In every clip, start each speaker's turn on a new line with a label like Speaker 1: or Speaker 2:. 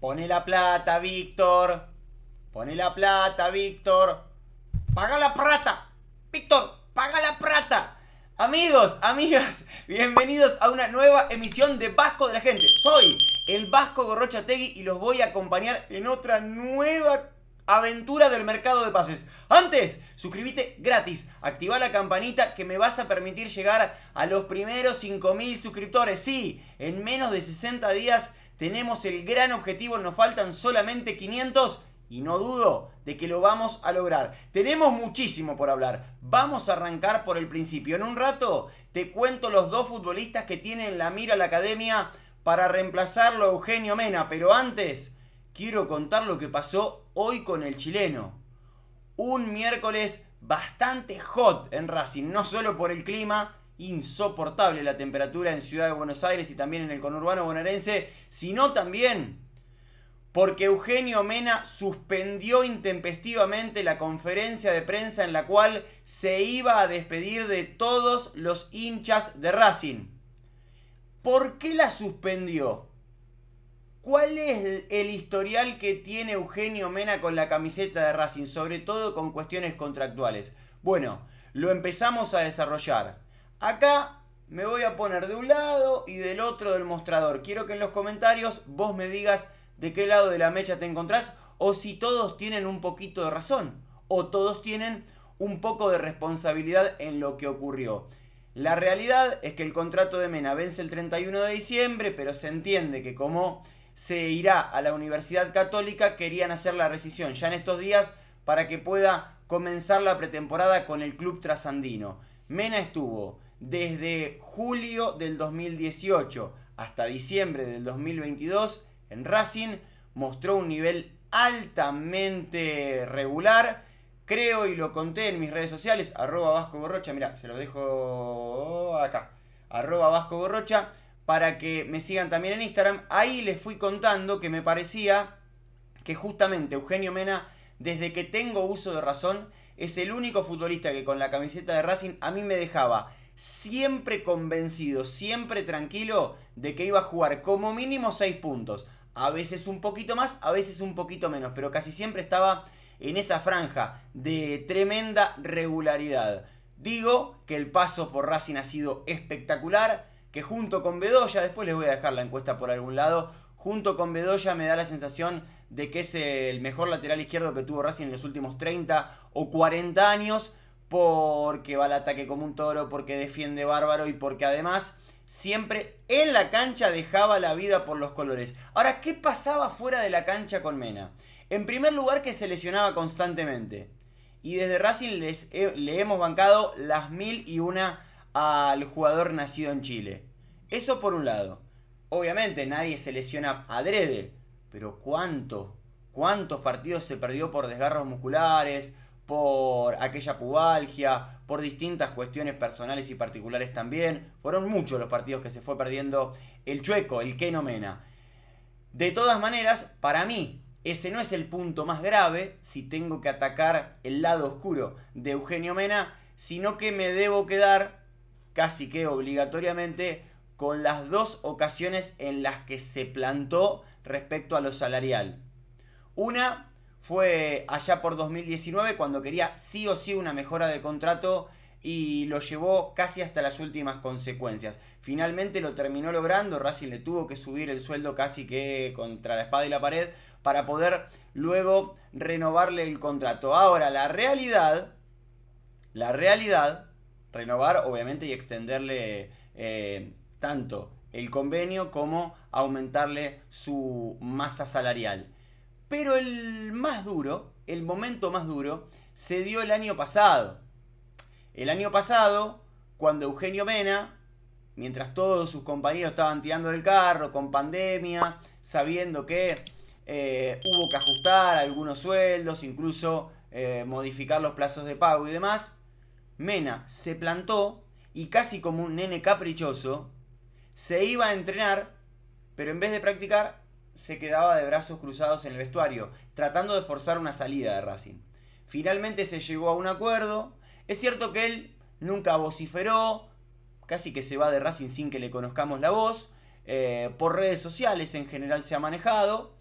Speaker 1: Pone la plata, Víctor. Pone la plata, Víctor. Paga la plata. Víctor, paga la plata. Amigos, amigas, bienvenidos a una nueva emisión de Vasco de la Gente. Soy el Vasco gorrocha tegui y los voy a acompañar en otra nueva aventura del mercado de pases. Antes, suscríbete gratis, activa la campanita que me vas a permitir llegar a los primeros 5.000 suscriptores. Sí, en menos de 60 días tenemos el gran objetivo, nos faltan solamente 500 y no dudo de que lo vamos a lograr. Tenemos muchísimo por hablar. Vamos a arrancar por el principio. En un rato te cuento los dos futbolistas que tienen la mira a la academia para reemplazarlo a Eugenio Mena. Pero antes, quiero contar lo que pasó hoy con el chileno. Un miércoles bastante hot en Racing, no solo por el clima, insoportable la temperatura en Ciudad de Buenos Aires y también en el conurbano bonaerense, sino también porque Eugenio Mena suspendió intempestivamente la conferencia de prensa en la cual se iba a despedir de todos los hinchas de Racing. ¿Por qué la suspendió? ¿Cuál es el historial que tiene Eugenio Mena con la camiseta de Racing, sobre todo con cuestiones contractuales? Bueno, lo empezamos a desarrollar. Acá me voy a poner de un lado y del otro del mostrador. Quiero que en los comentarios vos me digas de qué lado de la mecha te encontrás o si todos tienen un poquito de razón o todos tienen un poco de responsabilidad en lo que ocurrió. La realidad es que el contrato de Mena vence el 31 de diciembre, pero se entiende que como se irá a la Universidad Católica, querían hacer la rescisión ya en estos días para que pueda comenzar la pretemporada con el club trasandino. Mena estuvo desde julio del 2018 hasta diciembre del 2022 en Racing mostró un nivel altamente regular. Creo y lo conté en mis redes sociales, arroba Vasco Borrocha, mira, se lo dejo acá, arroba Vasco Borrocha, para que me sigan también en Instagram. Ahí les fui contando que me parecía que justamente Eugenio Mena, desde que tengo uso de razón, es el único futbolista que con la camiseta de Racing a mí me dejaba siempre convencido, siempre tranquilo de que iba a jugar como mínimo 6 puntos. A veces un poquito más, a veces un poquito menos, pero casi siempre estaba en esa franja de tremenda regularidad. Digo que el paso por Racing ha sido espectacular, que junto con Bedoya, después les voy a dejar la encuesta por algún lado, junto con Bedoya me da la sensación de que es el mejor lateral izquierdo que tuvo Racing en los últimos 30 o 40 años porque va al ataque como un toro, porque defiende bárbaro y porque además siempre en la cancha dejaba la vida por los colores. Ahora, ¿qué pasaba fuera de la cancha con Mena? En primer lugar, que se lesionaba constantemente. Y desde Racing le hemos bancado las mil y una al jugador nacido en Chile. Eso por un lado. Obviamente nadie se lesiona adrede, pero ¿cuánto? ¿Cuántos partidos se perdió por desgarros musculares? por aquella pubalgia, por distintas cuestiones personales y particulares también. Fueron muchos los partidos que se fue perdiendo el chueco, el que no mena. De todas maneras, para mí, ese no es el punto más grave si tengo que atacar el lado oscuro de Eugenio Mena, sino que me debo quedar casi que obligatoriamente con las dos ocasiones en las que se plantó respecto a lo salarial. Una fue allá por 2019 cuando quería sí o sí una mejora de contrato y lo llevó casi hasta las últimas consecuencias. Finalmente lo terminó logrando, Racing le tuvo que subir el sueldo casi que contra la espada y la pared para poder luego renovarle el contrato. Ahora, la realidad, la realidad, renovar obviamente y extenderle eh, tanto el convenio como aumentarle su masa salarial. Pero el más duro, el momento más duro, se dio el año pasado. El año pasado, cuando Eugenio Mena, mientras todos sus compañeros estaban tirando del carro, con pandemia, sabiendo que eh, hubo que ajustar algunos sueldos, incluso eh, modificar los plazos de pago y demás, Mena se plantó y casi como un nene caprichoso, se iba a entrenar, pero en vez de practicar, se quedaba de brazos cruzados en el vestuario, tratando de forzar una salida de Racing. Finalmente se llegó a un acuerdo. Es cierto que él nunca vociferó, casi que se va de Racing sin que le conozcamos la voz. Eh, por redes sociales en general se ha manejado,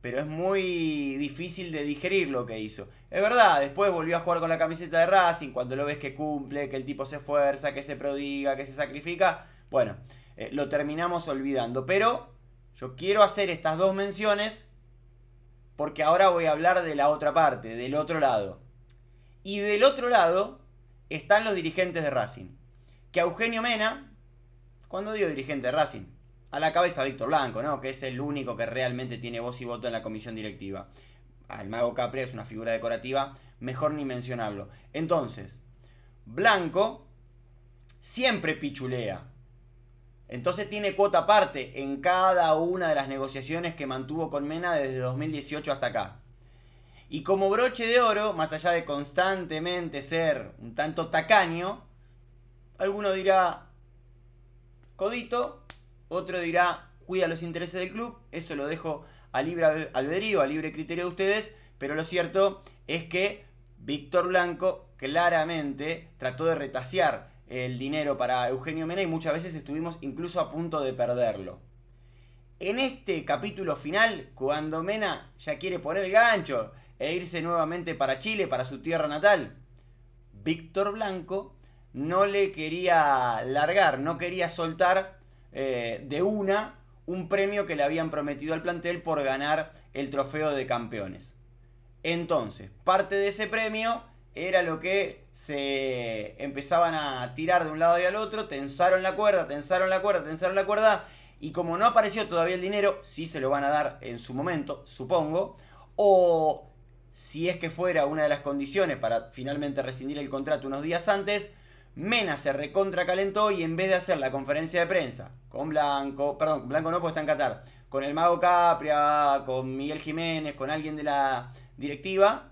Speaker 1: pero es muy difícil de digerir lo que hizo. Es verdad, después volvió a jugar con la camiseta de Racing, cuando lo ves que cumple, que el tipo se esfuerza, que se prodiga, que se sacrifica, bueno, eh, lo terminamos olvidando, pero yo quiero hacer estas dos menciones porque ahora voy a hablar de la otra parte, del otro lado. Y del otro lado están los dirigentes de Racing. Que Eugenio Mena, cuando digo dirigente de Racing, a la cabeza Víctor Blanco, ¿no? Que es el único que realmente tiene voz y voto en la comisión directiva. Al mago Capri es una figura decorativa, mejor ni mencionarlo. Entonces, Blanco siempre pichulea. Entonces tiene cuota aparte en cada una de las negociaciones que mantuvo con Mena desde 2018 hasta acá. Y como broche de oro, más allá de constantemente ser un tanto tacaño, alguno dirá codito, otro dirá cuida los intereses del club, eso lo dejo a libre albedrío, a libre criterio de ustedes, pero lo cierto es que Víctor Blanco claramente trató de retasear el dinero para Eugenio Mena y muchas veces estuvimos incluso a punto de perderlo. En este capítulo final, cuando Mena ya quiere poner el gancho e irse nuevamente para Chile, para su tierra natal, Víctor Blanco no le quería largar, no quería soltar eh, de una un premio que le habían prometido al plantel por ganar el trofeo de campeones. Entonces, parte de ese premio era lo que se empezaban a tirar de un lado y al otro, tensaron la cuerda, tensaron la cuerda, tensaron la cuerda, y como no apareció todavía el dinero, sí se lo van a dar en su momento, supongo, o si es que fuera una de las condiciones para finalmente rescindir el contrato unos días antes, Mena se recontracalentó y en vez de hacer la conferencia de prensa con Blanco, perdón, Blanco no, porque está en Qatar, con el Mago Capria, con Miguel Jiménez, con alguien de la directiva,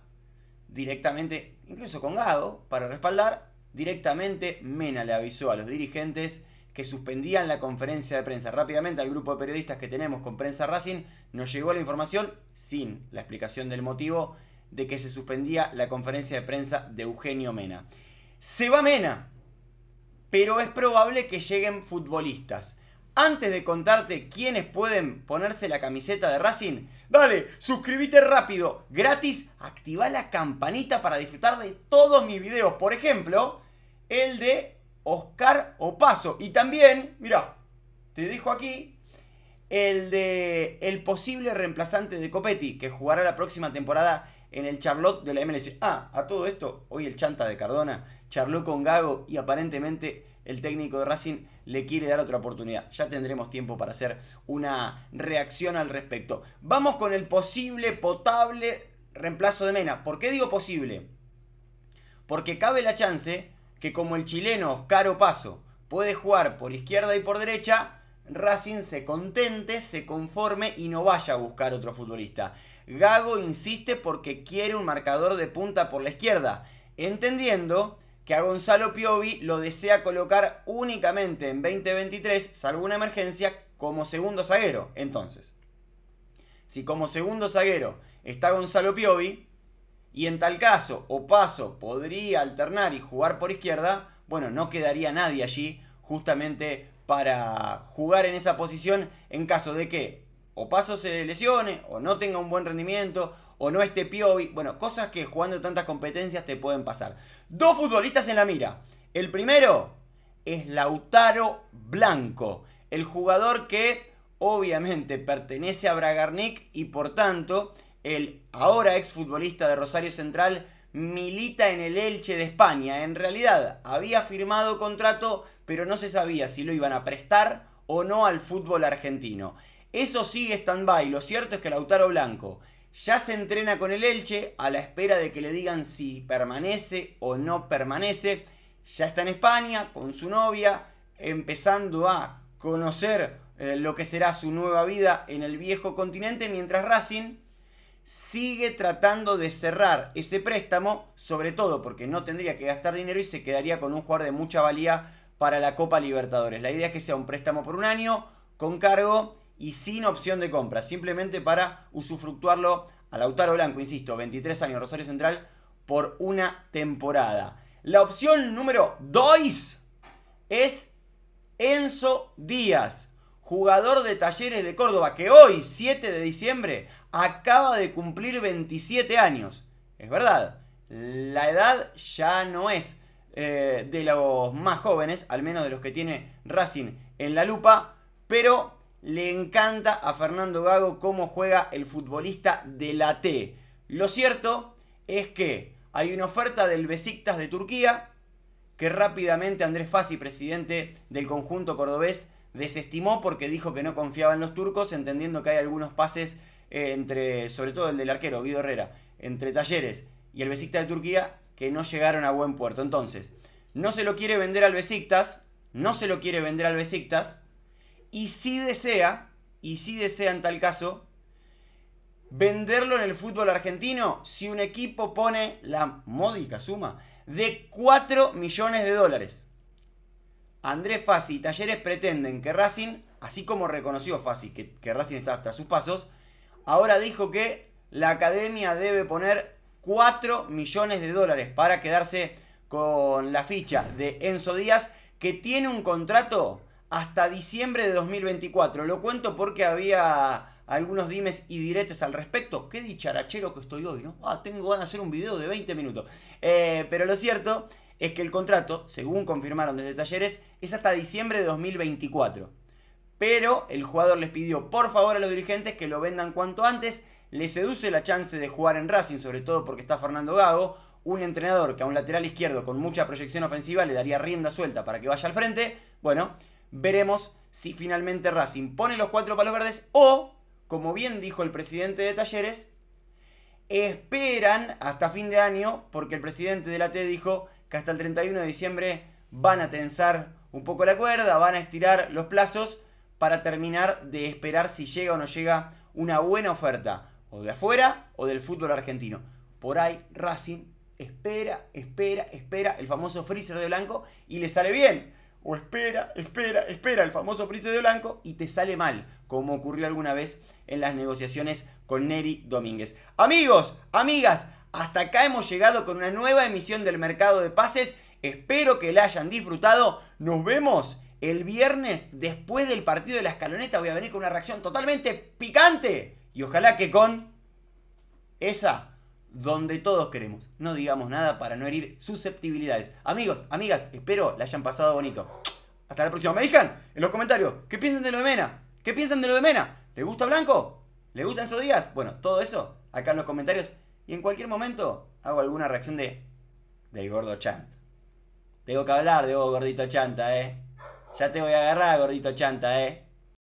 Speaker 1: directamente incluso con Gago, para respaldar, directamente Mena le avisó a los dirigentes que suspendían la conferencia de prensa. Rápidamente al grupo de periodistas que tenemos con Prensa Racing nos llegó la información sin la explicación del motivo de que se suspendía la conferencia de prensa de Eugenio Mena. Se va Mena, pero es probable que lleguen futbolistas. Antes de contarte quiénes pueden ponerse la camiseta de Racing, dale, suscríbete rápido, gratis, activa la campanita para disfrutar de todos mis videos. Por ejemplo, el de Oscar Opaso. Y también, mira, te dejo aquí el de el posible reemplazante de Copetti, que jugará la próxima temporada en el Charlotte de la MLS. Ah, a todo esto, hoy el chanta de Cardona charló con Gago y aparentemente el técnico de Racing le quiere dar otra oportunidad. Ya tendremos tiempo para hacer una reacción al respecto. Vamos con el posible, potable reemplazo de Mena. ¿Por qué digo posible? Porque cabe la chance que como el chileno Oscar paso, puede jugar por izquierda y por derecha, Racing se contente, se conforme y no vaya a buscar otro futbolista. Gago insiste porque quiere un marcador de punta por la izquierda, entendiendo que a Gonzalo Piovi lo desea colocar únicamente en 2023, salvo una emergencia, como segundo zaguero. Entonces, si como segundo zaguero está Gonzalo Piovi, y en tal caso Opaso podría alternar y jugar por izquierda, bueno, no quedaría nadie allí justamente para jugar en esa posición en caso de que Opaso se lesione o no tenga un buen rendimiento o no este Piovi. Bueno, cosas que jugando tantas competencias te pueden pasar. Dos futbolistas en la mira. El primero es Lautaro Blanco, el jugador que obviamente pertenece a Bragarnik y por tanto el ahora exfutbolista de Rosario Central milita en el Elche de España. En realidad había firmado contrato, pero no se sabía si lo iban a prestar o no al fútbol argentino. Eso sigue stand-by. Lo cierto es que Lautaro Blanco ya se entrena con el Elche a la espera de que le digan si permanece o no permanece. Ya está en España con su novia, empezando a conocer eh, lo que será su nueva vida en el viejo continente, mientras Racing sigue tratando de cerrar ese préstamo, sobre todo porque no tendría que gastar dinero y se quedaría con un jugador de mucha valía para la Copa Libertadores. La idea es que sea un préstamo por un año, con cargo y sin opción de compra, simplemente para usufructuarlo a Lautaro Blanco, insisto, 23 años, Rosario Central, por una temporada. La opción número 2 es Enzo Díaz, jugador de Talleres de Córdoba, que hoy, 7 de diciembre, acaba de cumplir 27 años. Es verdad, la edad ya no es eh, de los más jóvenes, al menos de los que tiene Racing en la lupa, pero le encanta a Fernando Gago cómo juega el futbolista de la T. Lo cierto es que hay una oferta del Besiktas de Turquía que rápidamente Andrés Fassi, presidente del conjunto cordobés, desestimó porque dijo que no confiaba en los turcos, entendiendo que hay algunos pases eh, entre, sobre todo el del arquero Guido Herrera, entre Talleres y el Besiktas de Turquía que no llegaron a buen puerto. Entonces, no se lo quiere vender al Besiktas, no se lo quiere vender al Besiktas, y si desea, y si desea en tal caso, venderlo en el fútbol argentino si un equipo pone la módica suma de 4 millones de dólares. Andrés Fassi y Talleres pretenden que Racing, así como reconoció Fassi que, que Racing está hasta sus pasos, ahora dijo que la academia debe poner 4 millones de dólares para quedarse con la ficha de Enzo Díaz, que tiene un contrato hasta diciembre de 2024. Lo cuento porque había algunos dimes y diretes al respecto. Qué dicharachero que estoy hoy, ¿no? Ah, tengo ganas de hacer un video de 20 minutos. Eh, pero lo cierto es que el contrato, según confirmaron desde Talleres, es hasta diciembre de 2024. Pero el jugador les pidió por favor a los dirigentes que lo vendan cuanto antes. Le seduce la chance de jugar en Racing, sobre todo porque está Fernando Gago, un entrenador que a un lateral izquierdo con mucha proyección ofensiva le daría rienda suelta para que vaya al frente. Bueno, veremos si finalmente Racing pone los cuatro palos verdes o, como bien dijo el presidente de Talleres, esperan hasta fin de año, porque el presidente de la T dijo que hasta el 31 de diciembre van a tensar un poco la cuerda, van a estirar los plazos para terminar de esperar si llega o no llega una buena oferta, o de afuera o del fútbol argentino. Por ahí Racing espera, espera, espera el famoso freezer de blanco y le sale bien o espera, espera, espera el famoso frise de blanco y te sale mal, como ocurrió alguna vez en las negociaciones con Neri Domínguez. Amigos, amigas, hasta acá hemos llegado con una nueva emisión del mercado de pases. Espero que la hayan disfrutado. Nos vemos el viernes después del partido de la escaloneta. Voy a venir con una reacción totalmente picante y ojalá que con esa donde todos queremos. No digamos nada para no herir susceptibilidades. Amigos, amigas, espero la hayan pasado bonito. Hasta la próxima. Me digan en los comentarios qué piensan de lo de Mena. ¿Qué piensan de lo de Mena? ¿Le gusta Blanco? ¿Le gustan esos días? Bueno, todo eso acá en los comentarios. Y en cualquier momento hago alguna reacción de. del gordo Chanta. Tengo que hablar de vos, gordito chanta, eh. Ya te voy a agarrar, gordito chanta, eh.